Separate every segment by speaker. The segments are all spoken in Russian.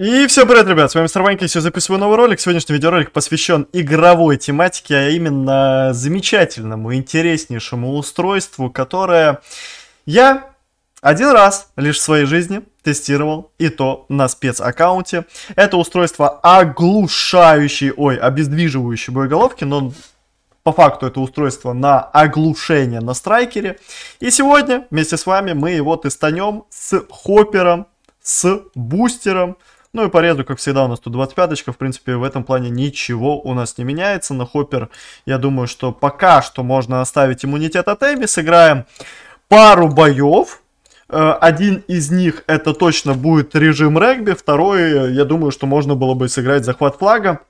Speaker 1: И все, привет, ребят, с вами Мистер Ванька, я сегодня записываю новый ролик. Сегодняшний видеоролик посвящен игровой тематике, а именно замечательному, интереснейшему устройству, которое я один раз лишь в своей жизни тестировал, и то на спецаккаунте. Это устройство оглушающей, ой, обездвиживающей боеголовки, но по факту это устройство на оглушение на страйкере. И сегодня вместе с вами мы его тестанем с хоппером, с бустером, ну и по ряду, как всегда, у нас тут 25-очка. В принципе, в этом плане ничего у нас не меняется. На Хоппер, я думаю, что пока что можно оставить иммунитет от Эми. Сыграем пару боев. Э, один из них это точно будет режим регби, второй, э, я думаю, что можно было бы сыграть захват флага.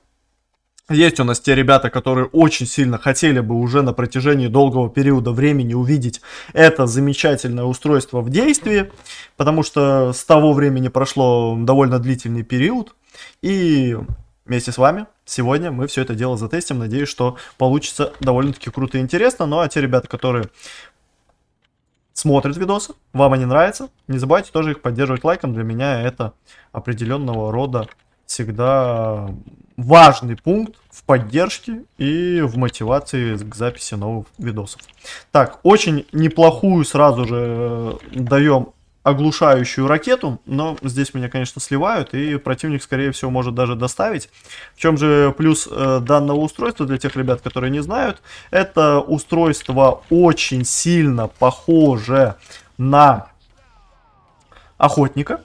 Speaker 1: Есть у нас те ребята, которые очень сильно хотели бы уже на протяжении долгого периода времени увидеть это замечательное устройство в действии, потому что с того времени прошло довольно длительный период. И вместе с вами сегодня мы все это дело затестим. Надеюсь, что получится довольно-таки круто и интересно. Ну а те ребята, которые смотрят видосы, вам они нравятся, не забывайте тоже их поддерживать лайком. Для меня это определенного рода всегда важный пункт в поддержке и в мотивации к записи новых видосов. Так, очень неплохую сразу же э, даем оглушающую ракету, но здесь меня, конечно, сливают, и противник, скорее всего, может даже доставить. В чем же плюс э, данного устройства для тех ребят, которые не знают? Это устройство очень сильно похоже на охотника,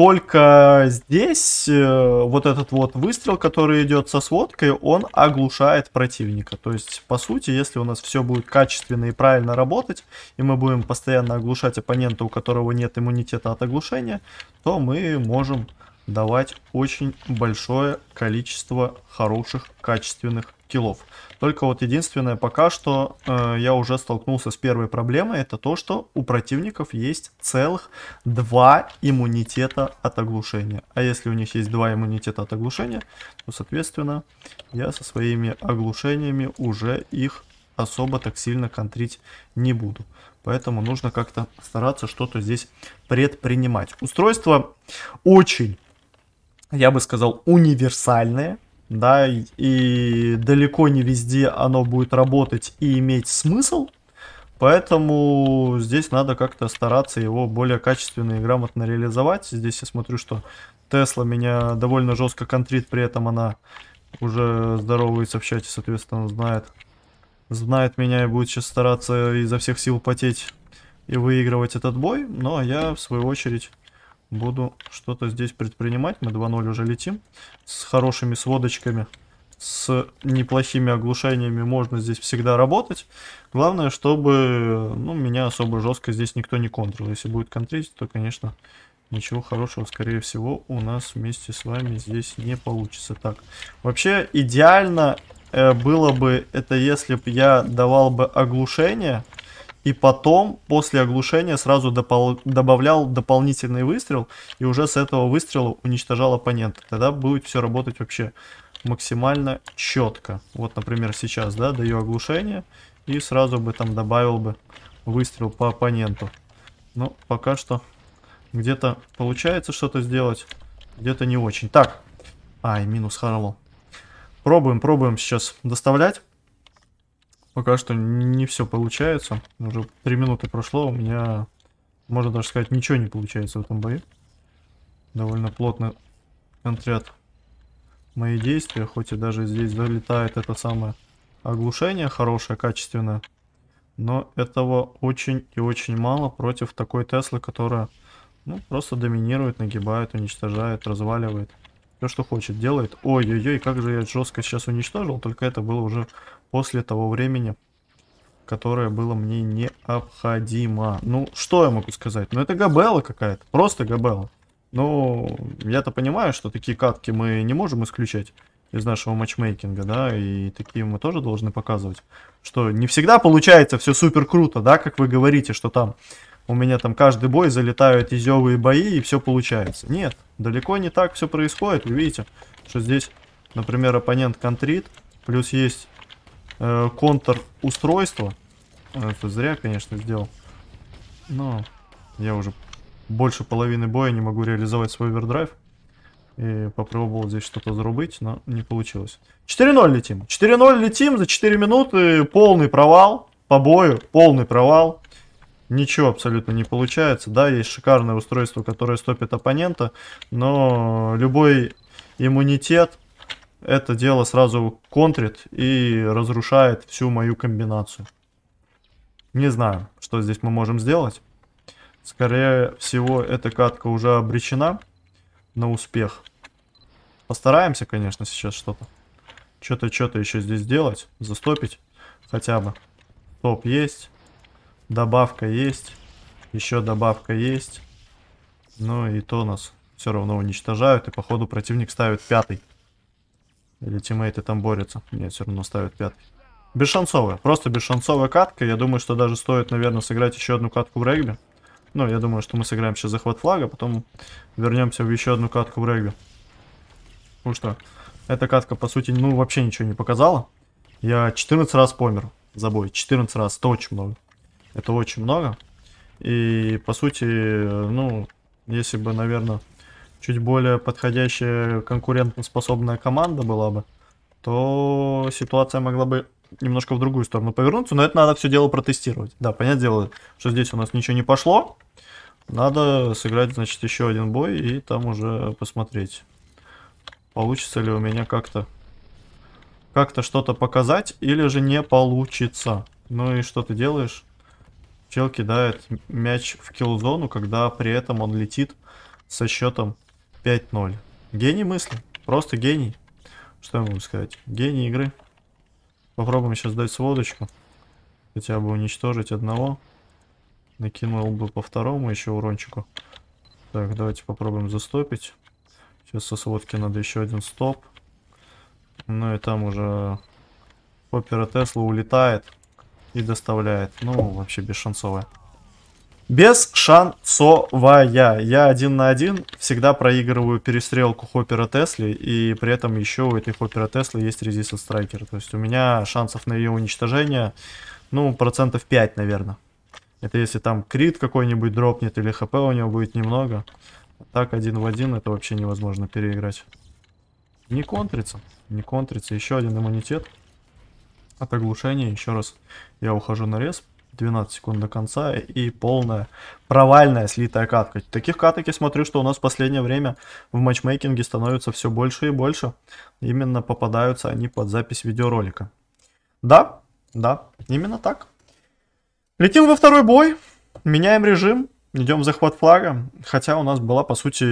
Speaker 1: только здесь э, вот этот вот выстрел, который идет со сводкой, он оглушает противника. То есть, по сути, если у нас все будет качественно и правильно работать, и мы будем постоянно оглушать оппонента, у которого нет иммунитета от оглушения, то мы можем давать очень большое количество хороших, качественных килов. Только вот единственное, пока что э, я уже столкнулся с первой проблемой, это то, что у противников есть целых два иммунитета от оглушения. А если у них есть два иммунитета от оглушения, то, соответственно, я со своими оглушениями уже их особо так сильно контрить не буду. Поэтому нужно как-то стараться что-то здесь предпринимать. Устройство очень, я бы сказал, универсальное да, и далеко не везде оно будет работать и иметь смысл, поэтому здесь надо как-то стараться его более качественно и грамотно реализовать. Здесь я смотрю, что Тесла меня довольно жестко контрит, при этом она уже здоровается в чате, соответственно, знает. Знает меня и будет сейчас стараться изо всех сил потеть и выигрывать этот бой, но я, в свою очередь, Буду что-то здесь предпринимать. Мы 2-0 уже летим. С хорошими сводочками, с неплохими оглушениями можно здесь всегда работать. Главное, чтобы ну, меня особо жестко здесь никто не контрил. Если будет контрить, то, конечно, ничего хорошего, скорее всего, у нас вместе с вами здесь не получится. Так, вообще идеально э, было бы это, если бы я давал бы оглушение и потом после оглушения сразу допол- добавлял дополнительный выстрел и уже с этого выстрела уничтожал оппонента. Тогда будет все работать вообще максимально четко. Вот, например, сейчас, да, даю оглушение и сразу бы там добавил бы выстрел по оппоненту. Но пока что где-то получается что-то сделать, где-то не очень. Так, ай, минус Харлоу. Пробуем, пробуем сейчас доставлять. Пока что не все получается. Уже три минуты прошло, у меня, можно даже сказать, ничего не получается в этом бою. Довольно плотный контрят мои действия, хоть и даже здесь залетает это самое оглушение хорошее, качественное. Но этого очень и очень мало против такой Теслы, которая ну, просто доминирует, нагибает, уничтожает, разваливает. Все, что хочет, делает. Ой-ой-ой, как же я жестко сейчас уничтожил, только это было уже после того времени, которое было мне необходимо. Ну, что я могу сказать? Ну, это габела какая-то, просто габела. Ну, я-то понимаю, что такие катки мы не можем исключать из нашего матчмейкинга, да, и такие мы тоже должны показывать, что не всегда получается все супер круто, да, как вы говорите, что там у меня там каждый бой залетают изевые бои и все получается. Нет, далеко не так все происходит, вы видите, что здесь, например, оппонент контрит, плюс есть Э, контр-устройство. Э, это зря, конечно, сделал. Но я уже больше половины боя не могу реализовать свой овердрайв. И попробовал здесь что-то зарубить, но не получилось. 4-0 летим. 4-0 летим за 4 минуты. Полный провал. По бою полный провал. Ничего абсолютно не получается. Да, есть шикарное устройство, которое стопит оппонента. Но любой иммунитет это дело сразу контрит и разрушает всю мою комбинацию. Не знаю, что здесь мы можем сделать. Скорее всего, эта катка уже обречена на успех. Постараемся, конечно, сейчас что-то. Что-то, что-то еще здесь сделать, Застопить хотя бы. Топ есть. Добавка есть. Еще добавка есть. Ну и то нас все равно уничтожают. И походу противник ставит пятый. Или тиммейты там борются. Нет, все равно ставят пятый. Бесшансовая. Просто бесшансовая катка. Я думаю, что даже стоит, наверное, сыграть еще одну катку в регби. Ну, я думаю, что мы сыграем сейчас захват флага, потом вернемся в еще одну катку в регби. потому ну что, эта катка, по сути, ну, вообще ничего не показала. Я 14 раз помер за бой. 14 раз. Это очень много. Это очень много. И, по сути, ну, если бы, наверное, чуть более подходящая конкурентоспособная команда была бы, то ситуация могла бы немножко в другую сторону повернуться, но это надо все дело протестировать. Да, понятное дело, что здесь у нас ничего не пошло, надо сыграть, значит, еще один бой и там уже посмотреть, получится ли у меня как-то как-то что-то показать или же не получится. Ну и что ты делаешь? Чел кидает мяч в киллзону, когда при этом он летит со счетом 5-0. Гений мысли. Просто гений. Что я могу сказать? Гений игры. Попробуем сейчас дать сводочку. Хотя бы уничтожить одного. Накинул бы по второму еще урончику. Так, давайте попробуем застопить. Сейчас со сводки надо еще один стоп. Ну и там уже Поппера Тесла улетает и доставляет. Ну, вообще бесшансовая. Без шансовая. Я один на один всегда проигрываю перестрелку Хоппера Тесли, и при этом еще у этой Хоппера Тесли есть резист страйкер. То есть у меня шансов на ее уничтожение, ну, процентов 5, наверное. Это если там крит какой-нибудь дропнет или хп у него будет немного. Так один в один это вообще невозможно переиграть. Не контрится, не контрится. Еще один иммунитет от оглушения. Еще раз я ухожу на респ. 12 секунд до конца и полная провальная слитая катка. Таких каток я смотрю, что у нас в последнее время в матчмейкинге становится все больше и больше. Именно попадаются они под запись видеоролика. Да, да, именно так. Летим во второй бой, меняем режим, идем в захват флага. Хотя у нас была, по сути,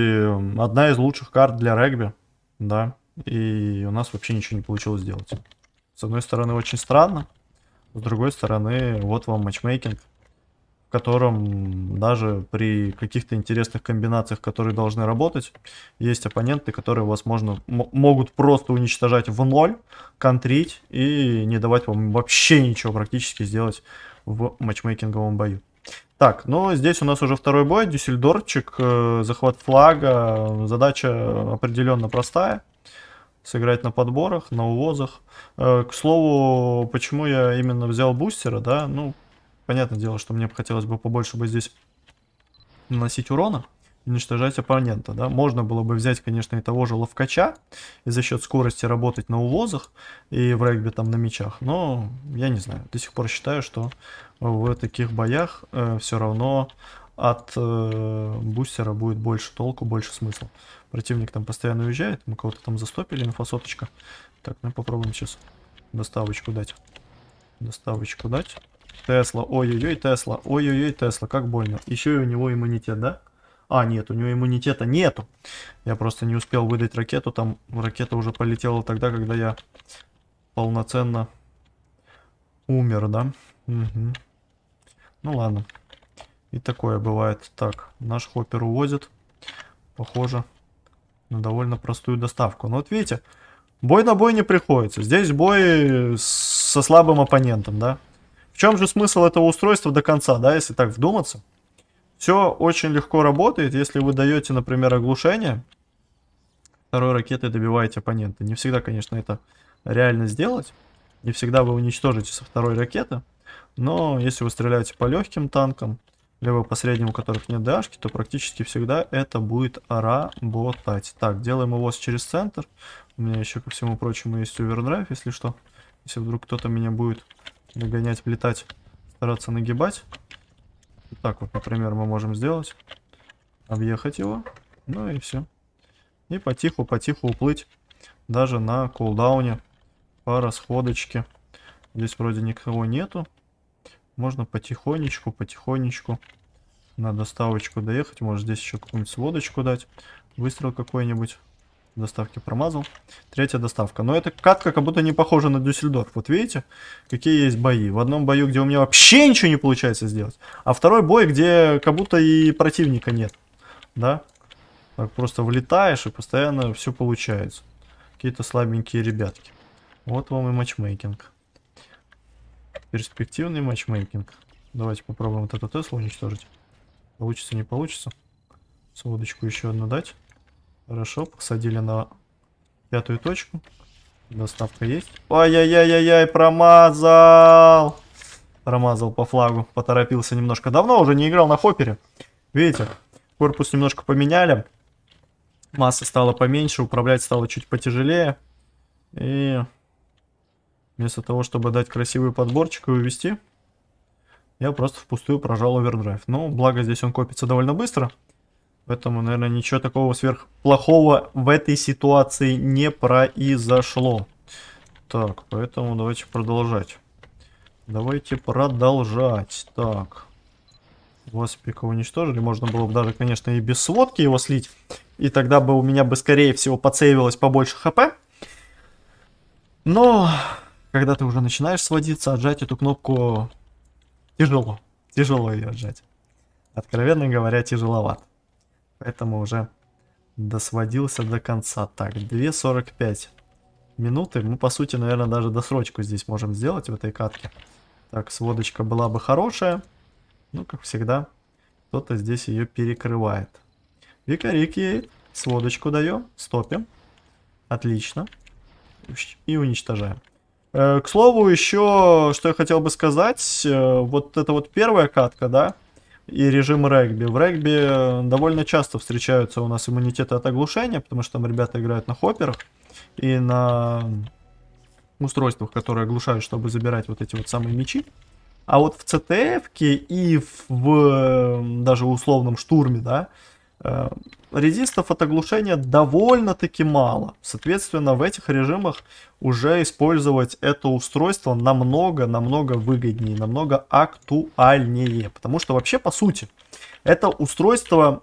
Speaker 1: одна из лучших карт для регби. Да, и у нас вообще ничего не получилось сделать. С одной стороны, очень странно. С другой стороны, вот вам матчмейкинг, в котором даже при каких-то интересных комбинациях, которые должны работать, есть оппоненты, которые вас можно, могут просто уничтожать в ноль, контрить и не давать вам вообще ничего практически сделать в матчмейкинговом бою. Так, ну здесь у нас уже второй бой, Дюссельдорчик, э, захват флага, задача определенно простая сыграть на подборах, на увозах. Э, к слову, почему я именно взял бустера, да, ну, понятное дело, что мне бы хотелось бы побольше бы здесь наносить урона, уничтожать оппонента, да. Можно было бы взять, конечно, и того же ловкача, и за счет скорости работать на увозах и в регби там на мечах, но я не знаю, до сих пор считаю, что в таких боях э, все равно от э, бустера будет больше толку, больше смысла. Противник там постоянно уезжает, мы кого-то там застопили, инфосоточка. Так, ну попробуем сейчас доставочку дать. Доставочку дать. Тесла, ой-ой-ой, Тесла, ой-ой-ой, Тесла, как больно. Еще и у него иммунитет, да? А, нет, у него иммунитета нету. Я просто не успел выдать ракету, там ракета уже полетела тогда, когда я полноценно умер, да? Угу. Ну ладно, и такое бывает. Так, наш хоппер увозит. Похоже на довольно простую доставку. Но вот видите, бой на бой не приходится. Здесь бой со слабым оппонентом, да. В чем же смысл этого устройства до конца, да, если так вдуматься? Все очень легко работает, если вы даете, например, оглушение. Второй ракетой добиваете оппонента. Не всегда, конечно, это реально сделать. Не всегда вы уничтожите со второй ракеты. Но если вы стреляете по легким танкам, левого последнего, у которых нет дашки, то практически всегда это будет работать. Так, делаем его через центр. У меня еще, ко всему прочему, есть овердрайв, если что. Если вдруг кто-то меня будет догонять, плетать, стараться нагибать. так вот, например, мы можем сделать. Объехать его. Ну и все. И потиху-потиху уплыть. Даже на кулдауне по расходочке. Здесь вроде никого нету можно потихонечку, потихонечку на доставочку доехать. Может здесь еще какую-нибудь сводочку дать. Выстрел какой-нибудь. Доставки промазал. Третья доставка. Но эта катка как будто не похожа на Дюссельдорф. Вот видите, какие есть бои. В одном бою, где у меня вообще ничего не получается сделать. А второй бой, где как будто и противника нет. Да? Так просто влетаешь и постоянно все получается. Какие-то слабенькие ребятки. Вот вам и матчмейкинг. Перспективный матчмейкинг. Давайте попробуем вот эту Теслу уничтожить. Получится, не получится. С удочку еще одну дать. Хорошо, посадили на пятую точку. Доставка есть. ой яй яй яй яй промазал! Промазал по флагу, поторопился немножко. Давно уже не играл на хоппере. Видите, корпус немножко поменяли. Масса стала поменьше, управлять стало чуть потяжелее. И Вместо того, чтобы дать красивый подборчик и увести, я просто впустую прожал овердрайв. Но ну, благо здесь он копится довольно быстро. Поэтому, наверное, ничего такого сверхплохого в этой ситуации не произошло. Так, поэтому давайте продолжать. Давайте продолжать. Так. Воспика уничтожили. Можно было бы даже, конечно, и без сводки его слить. И тогда бы у меня бы, скорее всего, подсейвилось побольше хп. Но когда ты уже начинаешь сводиться, отжать эту кнопку тяжело. Тяжело ее отжать. Откровенно говоря, тяжеловат. Поэтому уже досводился до конца. Так, 2.45 минуты. Мы, по сути, наверное, даже досрочку здесь можем сделать в этой катке. Так, сводочка была бы хорошая. Ну, как всегда, кто-то здесь ее перекрывает. Викарик ей сводочку даем, стопим. Отлично. И уничтожаем. Э, к слову, еще, что я хотел бы сказать, э, вот это вот первая катка, да, и режим регби. В регби э, довольно часто встречаются у нас иммунитеты от оглушения, потому что там ребята играют на хопперах и на устройствах, которые оглушают, чтобы забирать вот эти вот самые мечи. А вот в CTF и в, в даже условном штурме, да, Э, резистов от оглушения довольно-таки мало. Соответственно, в этих режимах уже использовать это устройство намного-намного выгоднее, намного актуальнее. Потому что вообще, по сути, это устройство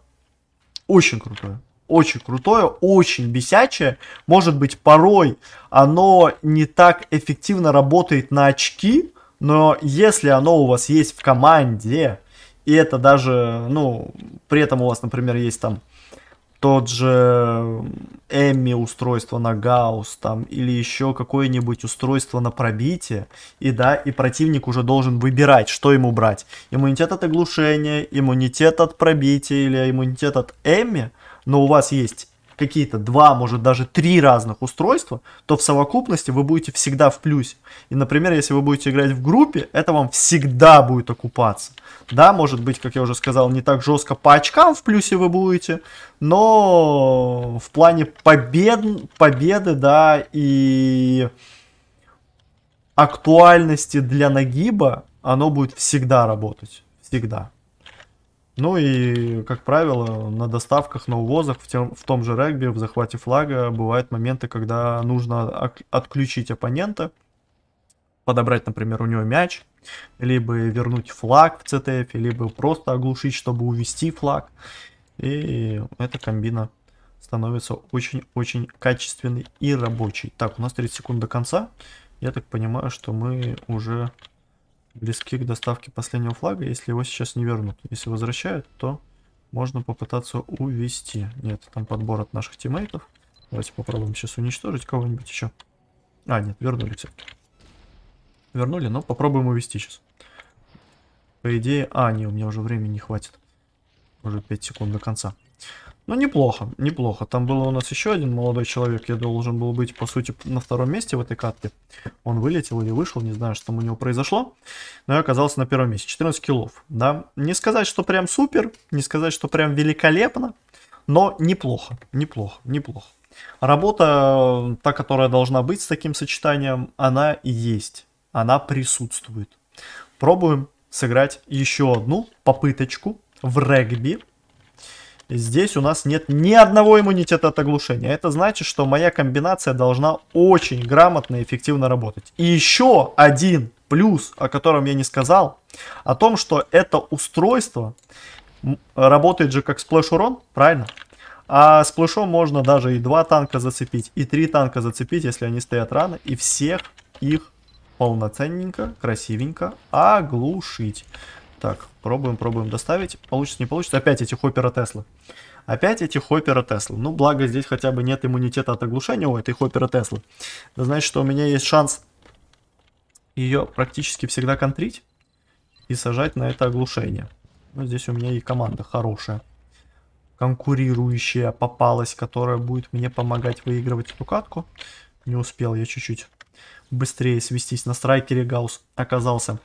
Speaker 1: очень крутое. Очень крутое, очень бесячее. Может быть, порой оно не так эффективно работает на очки, но если оно у вас есть в команде, и это даже, ну, при этом у вас, например, есть там тот же Эмми устройство на Гаусс там или еще какое-нибудь устройство на пробитие, и да, и противник уже должен выбирать, что ему брать. Иммунитет от оглушения, иммунитет от пробития или иммунитет от Эмми, но у вас есть какие-то два, может даже три разных устройства, то в совокупности вы будете всегда в плюсе. И, например, если вы будете играть в группе, это вам всегда будет окупаться. Да, может быть, как я уже сказал, не так жестко по очкам в плюсе вы будете, но в плане побед, победы, да, и актуальности для нагиба оно будет всегда работать. Всегда. Ну и, как правило, на доставках, на увозах в, тем, в том же регби, в захвате флага бывают моменты, когда нужно отключить оппонента, подобрать, например, у него мяч, либо вернуть флаг в ЦТФ, либо просто оглушить, чтобы увести флаг. И эта комбина становится очень-очень качественной и рабочей. Так, у нас 30 секунд до конца. Я так понимаю, что мы уже близки к доставке последнего флага, если его сейчас не вернут. Если возвращают, то можно попытаться увести. Нет, там подбор от наших тиммейтов. Давайте попробуем сейчас уничтожить кого-нибудь еще. А, нет, вернули все. Вернули, но попробуем увести сейчас. По идее... А, не, у меня уже времени не хватит. Уже 5 секунд до конца. Ну, неплохо, неплохо. Там был у нас еще один молодой человек. Я должен был быть, по сути, на втором месте в этой катке. Он вылетел или вышел, не знаю, что там у него произошло. Но я оказался на первом месте. 14 киллов, да. Не сказать, что прям супер, не сказать, что прям великолепно, но неплохо, неплохо, неплохо. Работа, та, которая должна быть с таким сочетанием, она есть. Она присутствует. Пробуем сыграть еще одну попыточку в регби. Здесь у нас нет ни одного иммунитета от оглушения. Это значит, что моя комбинация должна очень грамотно и эффективно работать. И еще один плюс, о котором я не сказал, о том, что это устройство работает же как сплэш урон, правильно? А сплэшом можно даже и два танка зацепить, и три танка зацепить, если они стоят рано, и всех их полноценненько, красивенько оглушить. Так, пробуем, пробуем доставить. Получится, не получится. Опять эти хоппера Теслы. Опять эти хоппера Теслы. Ну, благо здесь хотя бы нет иммунитета от оглушения у этой хоппера Теслы. Это значит, что у меня есть шанс ее практически всегда контрить и сажать на это оглушение. Ну, здесь у меня и команда хорошая. Конкурирующая попалась, которая будет мне помогать выигрывать эту катку. Не успел я чуть-чуть быстрее свестись. На страйкере Гаус оказался.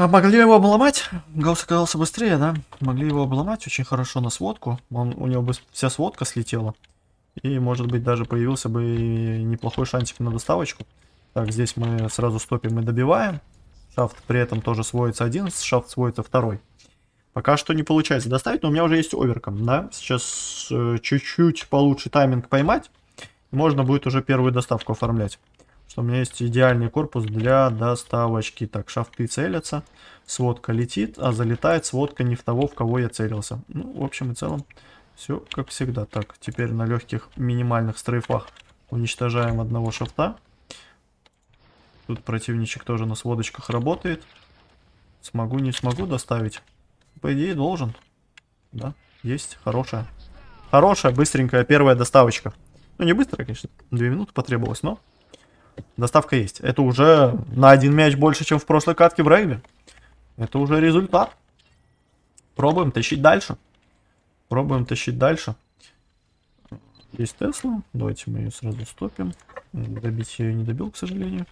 Speaker 1: А могли его обломать? Гаус оказался быстрее, да? Могли его обломать очень хорошо на сводку. Он, у него бы вся сводка слетела. И, может быть, даже появился бы неплохой шансик на доставочку. Так, здесь мы сразу стопим и добиваем. Шафт при этом тоже сводится один, шафт сводится второй. Пока что не получается доставить, но у меня уже есть оверком, да? Сейчас э, чуть-чуть э, чуть -чуть получше тайминг поймать. Можно будет уже первую доставку оформлять что у меня есть идеальный корпус для доставочки. Так, шафты целятся, сводка летит, а залетает сводка не в того, в кого я целился. Ну, в общем и целом, все как всегда. Так, теперь на легких минимальных стрейфах уничтожаем одного шафта. Тут противничек тоже на сводочках работает. Смогу, не смогу доставить. По идее, должен. Да, есть, хорошая. Хорошая, быстренькая первая доставочка. Ну, не быстро, конечно, две минуты потребовалось, но Доставка есть. Это уже на один мяч больше, чем в прошлой катке в регби. Это уже результат. Пробуем тащить дальше. Пробуем тащить дальше. Есть Тесла. Давайте мы ее сразу стопим. Добить ее не добил, к сожалению.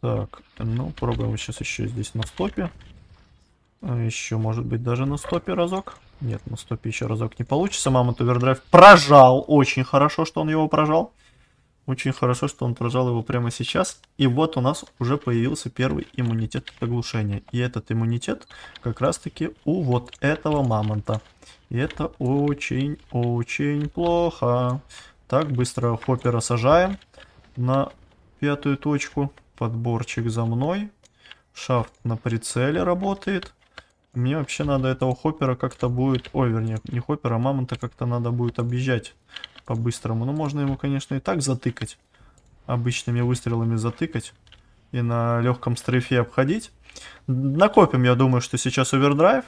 Speaker 1: Так, ну пробуем сейчас еще здесь на стопе. А еще, может быть, даже на стопе разок. Нет, на стопе еще разок не получится. мама овердрайв прожал. Очень хорошо, что он его прожал. Очень хорошо, что он прожал его прямо сейчас. И вот у нас уже появился первый иммунитет от оглушения. И этот иммунитет как раз таки у вот этого мамонта. И это очень-очень плохо. Так, быстро хоппера сажаем на пятую точку. Подборчик за мной. Шафт на прицеле работает. Мне вообще надо этого хоппера как-то будет... Ой, вернее, не хоппера, а мамонта как-то надо будет объезжать по-быстрому. Но ну, можно его, конечно, и так затыкать. Обычными выстрелами затыкать. И на легком стрейфе обходить. Накопим, я думаю, что сейчас овердрайв.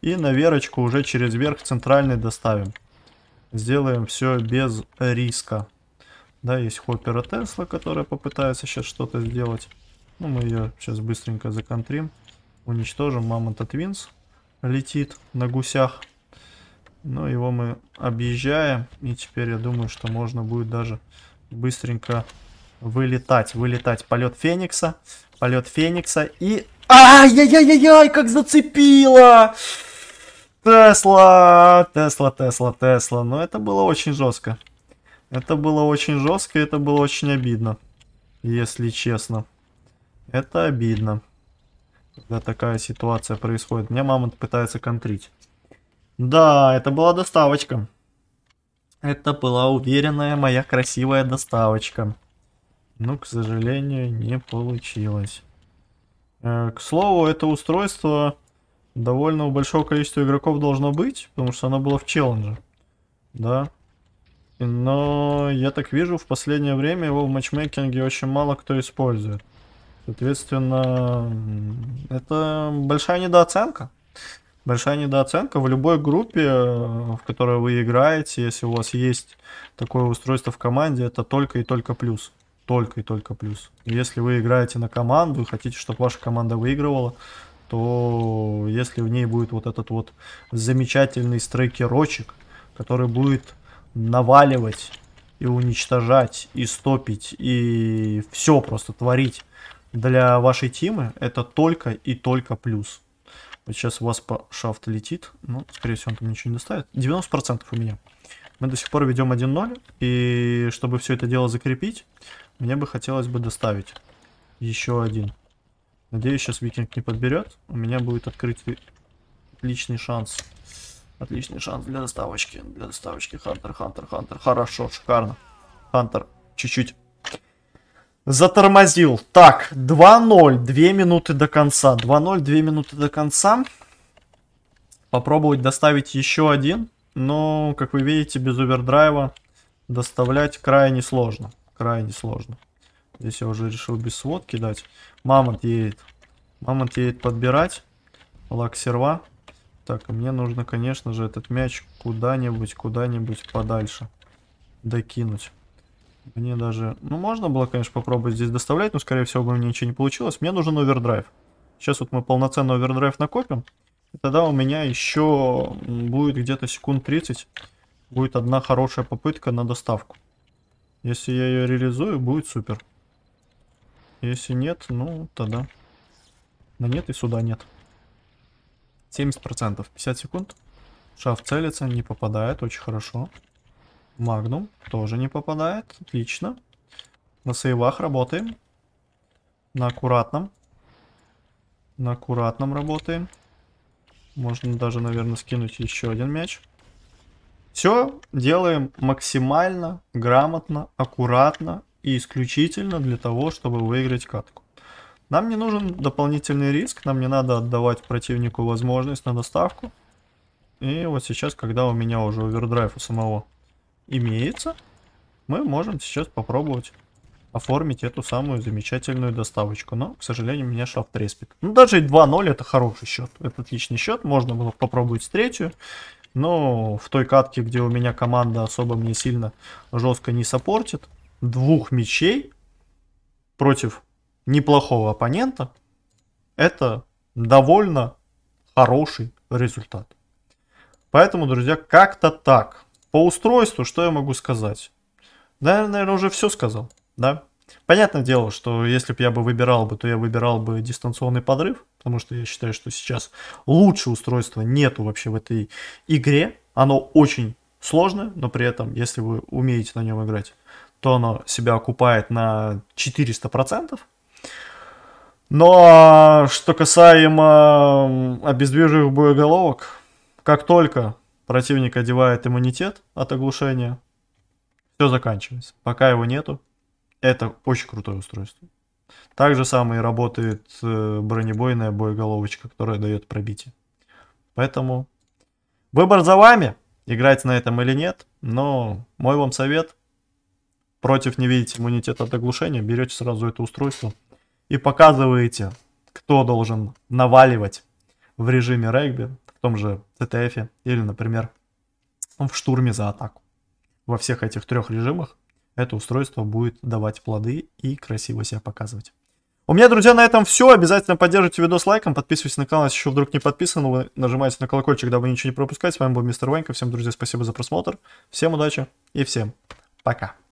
Speaker 1: И на верочку уже через верх центральный доставим. Сделаем все без риска. Да, есть хоппера Тесла, которая попытается сейчас что-то сделать. Ну, мы ее сейчас быстренько законтрим. Уничтожим. Мамонта Твинс летит на гусях. Но ну, его мы объезжаем. И теперь я думаю, что можно будет даже быстренько вылетать. Вылетать. Полет Феникса. Полет Феникса. И... Ай-яй-яй-яй, как зацепило! Тесла, Тесла, Тесла, Тесла. Но это было очень жестко. Это было очень жестко, и это было очень обидно. Если честно. Это обидно. Когда такая ситуация происходит. Меня мама пытается контрить. Да, это была доставочка. Это была уверенная моя красивая доставочка. Но, к сожалению, не получилось. Э, к слову, это устройство довольно у большого количества игроков должно быть, потому что оно было в челлендже. Да. Но я так вижу, в последнее время его в матчмейкинге очень мало кто использует. Соответственно, это большая недооценка большая недооценка в любой группе, э, в которой вы играете, если у вас есть такое устройство в команде, это только и только плюс. Только и только плюс. Если вы играете на команду и хотите, чтобы ваша команда выигрывала, то если в ней будет вот этот вот замечательный стрейкерочек, который будет наваливать и уничтожать, и стопить, и все просто творить для вашей тимы, это только и только плюс. Вот сейчас у вас по шафт летит. Ну, скорее всего, он там ничего не доставит. 90% у меня. Мы до сих пор ведем 1-0. И чтобы все это дело закрепить, мне бы хотелось бы доставить еще один. Надеюсь, сейчас викинг не подберет. У меня будет открытый отличный шанс. Отличный шанс для доставочки. Для доставочки. Хантер, Хантер, Хантер. Хорошо, шикарно. Хантер чуть-чуть Затормозил. Так, 2-0, 2 минуты до конца. 2-0, 2 минуты до конца. Попробовать доставить еще один. Но, как вы видите, без овердрайва доставлять крайне сложно. Крайне сложно. Здесь я уже решил без сводки дать. Мамонт едет. Мамонт едет подбирать. Лаксерва. Так, а мне нужно, конечно же, этот мяч куда-нибудь, куда-нибудь подальше докинуть. Мне даже... Ну, можно было, конечно, попробовать здесь доставлять, но, скорее всего, бы мне ничего не получилось. Мне нужен овердрайв. Сейчас вот мы полноценный овердрайв накопим. И тогда у меня еще будет где-то секунд 30. Будет одна хорошая попытка на доставку. Если я ее реализую, будет супер. Если нет, ну, тогда... Да нет и сюда нет. 70%. 50 секунд. Шаф целится, не попадает, очень хорошо. Хорошо. Магнум тоже не попадает. Отлично. На сейвах работаем. На аккуратном. На аккуратном работаем. Можно даже, наверное, скинуть еще один мяч. Все делаем максимально грамотно, аккуратно и исключительно для того, чтобы выиграть катку. Нам не нужен дополнительный риск, нам не надо отдавать противнику возможность на доставку. И вот сейчас, когда у меня уже овердрайв у самого имеется, мы можем сейчас попробовать оформить эту самую замечательную доставочку. Но, к сожалению, меня шафт респит. Ну, даже 2-0 это хороший счет. Это отличный счет. Можно было попробовать с третью. Но в той катке, где у меня команда особо мне сильно жестко не саппортит, двух мечей против неплохого оппонента, это довольно хороший результат. Поэтому, друзья, как-то так. По устройству что я могу сказать? Да, я, наверное, уже все сказал, да? Понятное дело, что если бы я бы выбирал бы, то я выбирал бы дистанционный подрыв, потому что я считаю, что сейчас лучше устройства нету вообще в этой игре. Оно очень сложное, но при этом, если вы умеете на нем играть, то оно себя окупает на 400%. Но что касаемо обездвиживых боеголовок, как только Противник одевает иммунитет от оглушения. Все заканчивается. Пока его нету. Это очень крутое устройство. Так же самое работает э, бронебойная боеголовочка, которая дает пробитие. Поэтому выбор за вами, играть на этом или нет. Но мой вам совет, против не видеть иммунитет от оглушения, берете сразу это устройство и показываете, кто должен наваливать в режиме регби, в том же ТТФ или, например, в штурме за атаку. Во всех этих трех режимах это устройство будет давать плоды и красиво себя показывать. У меня, друзья, на этом все. Обязательно поддержите видос лайком, подписывайтесь на канал, если еще вдруг не подписаны. Вы нажимаете на колокольчик, дабы ничего не пропускать. С вами был Мистер Ванька. Всем, друзья, спасибо за просмотр. Всем удачи и всем пока.